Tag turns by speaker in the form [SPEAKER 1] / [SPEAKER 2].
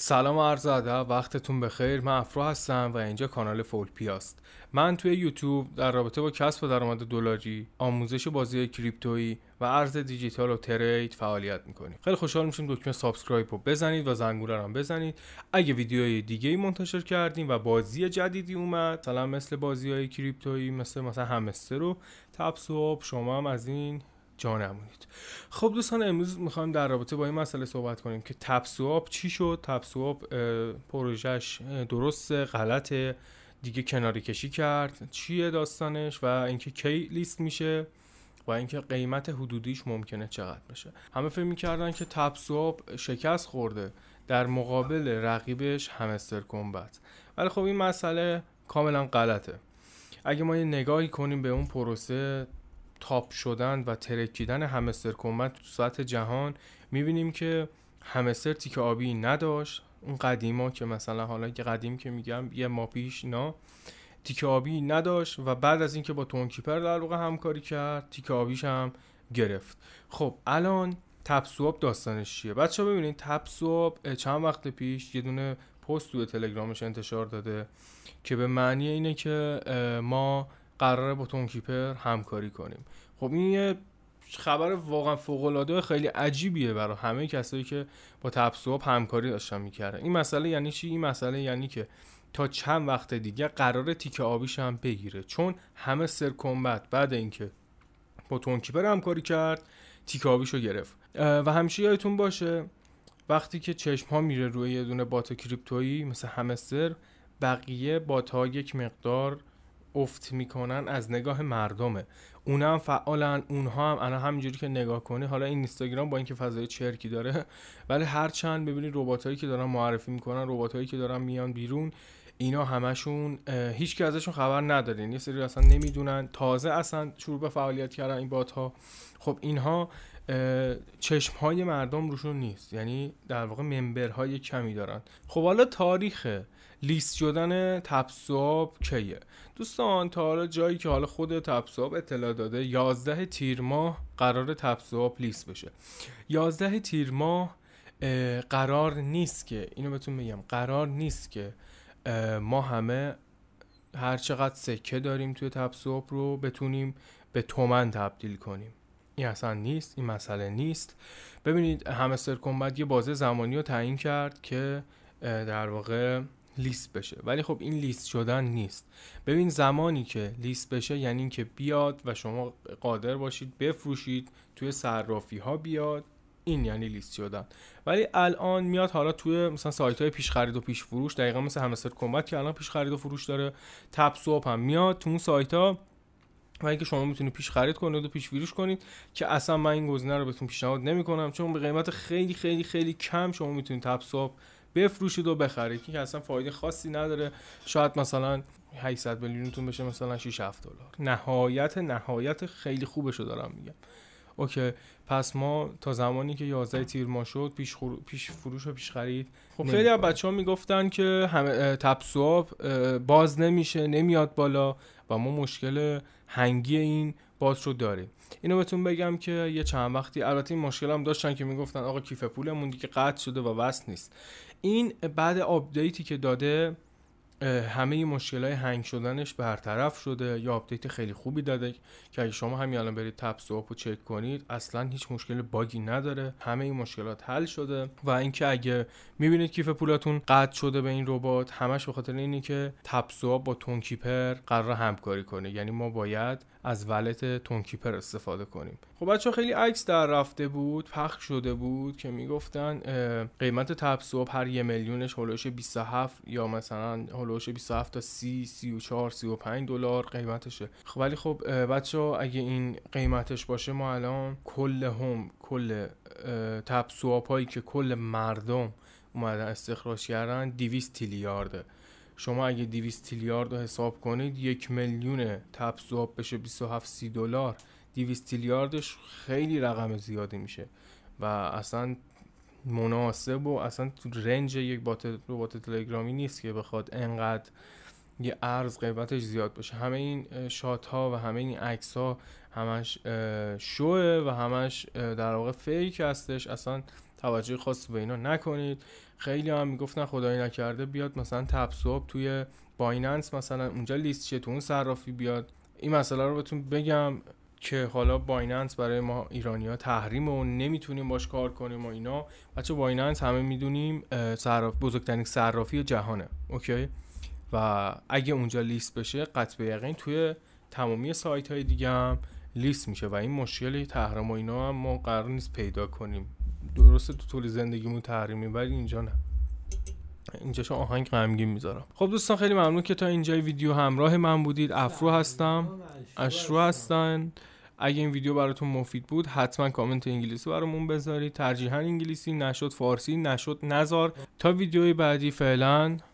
[SPEAKER 1] سلام و عرض ادب وقتتون بخیر من افرو هستم و اینجا کانال فول پیاست من توی یوتیوب در رابطه با کسب درآمد دلاری آموزش بازی کریپتویی و ارز دیجیتال و ترید فعالیت میکنیم خیلی خوشحال میشیم دکمه سابسکرایب رو بزنید و زنگوله رو بزنید اگه ویدیوهای دیگه ای منتشر کردیم و بازی جدیدی اومد مثلا مثل بازی های کریپتویی مثل مثلا همستر و تپسواب شما هم از این جا نمونید خب دوستان امروز میخوایم در رابطه با این مسئله صحبت کنیم که تپسواب چی شد تپسواب پروژهش درسته غلطه دیگه کناری کشی کرد چیه داستانش و اینکه کی لیست میشه و اینکه قیمت حدودیش ممکنه چقدر بشه همه فکر میکردن که تپسواب شکست خورده در مقابل رقیبش همستر کمبت ولی خب این مسئله کاملا غلطه اگه ما یه نگاهی کنیم به اون پروسه تاپ شدن و ترکیدن همستر کمبت تو سطح جهان میبینیم که همستر تیک آبی نداشت اون قدیما که مثلا حالا که قدیم که میگم یه ما پیش نا تیک آبی نداشت و بعد از اینکه با تونکیپر در واقع همکاری کرد تیک آبیش هم گرفت خب الان تپسواب داستانش چیه بچه ببینید تپسواب چند وقت پیش یه دونه پست توی تلگرامش انتشار داده که به معنی اینه که ما قراره با تونکیپر همکاری کنیم خب این یه خبر واقعا فوق العاده خیلی عجیبیه برای همه کسایی که با تپسوپ همکاری داشتن میکردن این مسئله یعنی چی این مسئله یعنی که تا چند وقت دیگه قرار تیک آبیش هم بگیره چون همه سرکمبت بعد اینکه با تونکیپر همکاری کرد تیک رو گرفت و همیشه یادتون باشه وقتی که چشم ها میره روی یه دونه بات کریپتویی مثل همستر بقیه بات ها یک مقدار افت میکنن از نگاه مردمه اونا هم فعالن اونها هم الان همینجوری که نگاه کنی حالا این اینستاگرام با اینکه فضای چرکی داره ولی هر چند ببینید رباتایی که دارن معرفی میکنن رباتایی که دارن میان بیرون اینا همشون هیچ ازشون خبر ندارین یعنی یه سری اصلا نمیدونن تازه اصلا شروع به فعالیت کردن این بات ها خب اینها چشم های مردم روشون نیست یعنی در واقع ممبرهای کمی دارن خب حالا تاریخ لیست شدن تپساب کیه دوستان تا حالا جایی که حالا خود تپسواب اطلاع داده 11 تیر ماه قرار تپساب لیست بشه 11 تیر ماه قرار نیست که اینو بهتون میگم قرار نیست که ما همه هر چقدر سکه داریم توی تپساب رو بتونیم به تومن تبدیل کنیم این اصلا نیست این مسئله نیست ببینید همستر کنبت یه بازه زمانی رو تعیین کرد که در واقع لیست بشه ولی خب این لیست شدن نیست ببین زمانی که لیست بشه یعنی اینکه بیاد و شما قادر باشید بفروشید توی صرافی ها بیاد این یعنی لیست شدن ولی الان میاد حالا توی مثلا سایت های پیش خرید و پیش فروش دقیقا مثل همسر کمبت که الان پیش خرید و فروش داره تپ سوپ هم میاد تو اون سایت ها و اینکه شما میتونید پیش خرید کنید و پیش فروش کنید که اصلا من این گزینه رو بهتون پیشنهاد نمیکنم چون به قیمت خیلی خیلی خیلی کم شما میتونید تپ سوپ بفروشید و بخرید که اصلا فایده خاصی نداره شاید مثلا 800 میلیونتون بشه مثلا 6 دلار نهایت نهایت خیلی خوبشو دارم میگم اوکی پس ما تا زمانی که 11 تیر ما شد پیش, پیش فروش و پیش خرید خب خیلی از بچه میگفتن که همه باز نمیشه نمیاد بالا و ما مشکل هنگی این باز رو داریم اینو بهتون بگم که یه چند وقتی البته این مشکل هم داشتن که میگفتن آقا کیف پولمون دیگه قطع شده و وصل نیست این بعد آپدیتی که داده همه مشکل های هنگ شدنش برطرف شده یا آپدیت خیلی خوبی داده که اگه شما همین الان برید تپ سوپ رو چک کنید اصلا هیچ مشکل باگی نداره همه این مشکلات حل شده و اینکه اگه میبینید کیف پولتون قطع شده به این ربات همش به خاطر اینه که تپ سوپ با کیپر قرار همکاری کنه یعنی ما باید از ولت تونکیپر استفاده کنیم خب بچه خیلی عکس در رفته بود پخش شده بود که میگفتن قیمت تبسوب هر یه میلیونش هلوش 27 یا مثلا هلوش 27 تا 30 34 35 دلار قیمتشه خب ولی خب بچه ها اگه این قیمتش باشه ما الان کل هم کل تبسوب هایی که کل مردم اومدن استخراج کردن 200 تیلیارده شما اگه 200 تیلیارد رو حساب کنید یک میلیون تپ سواب بشه 27 30 دلار 200 تیلیاردش خیلی رقم زیادی میشه و اصلا مناسب و اصلا تو رنج یک بات ربات تلگرامی نیست که بخواد انقدر یه ارز قیمتش زیاد باشه همه این شات ها و همه این عکس ها همش شوه و همش در واقع فیک هستش اصلا توجه خاصی به اینا نکنید خیلی هم میگفتن خدایی نکرده بیاد مثلا تپسوب توی بایننس مثلا اونجا لیست شه تو اون صرافی بیاد این مسئله رو بهتون بگم که حالا بایننس برای ما ایرانی ها تحریم و نمیتونیم باش کار کنیم و اینا بچه بایننس همه میدونیم صراف بزرگترین صرافی جهانه اوکی و اگه اونجا لیست بشه قطع یقین توی تمامی سایت های دیگه هم لیست میشه و این مشکل تحریم و اینا هم ما قرار نیست پیدا کنیم درسته تو طول زندگیمون تحریم ولی اینجا نه اینجا شما آهنگ غمگین میذارم خب دوستان خیلی ممنون که تا اینجای ویدیو همراه من بودید افرو هستم اشرو هستن اگه این ویدیو براتون مفید بود حتما کامنت انگلیسی برامون بذارید ترجیحاً انگلیسی نشد فارسی نشد نزار تا ویدیوی بعدی فعلا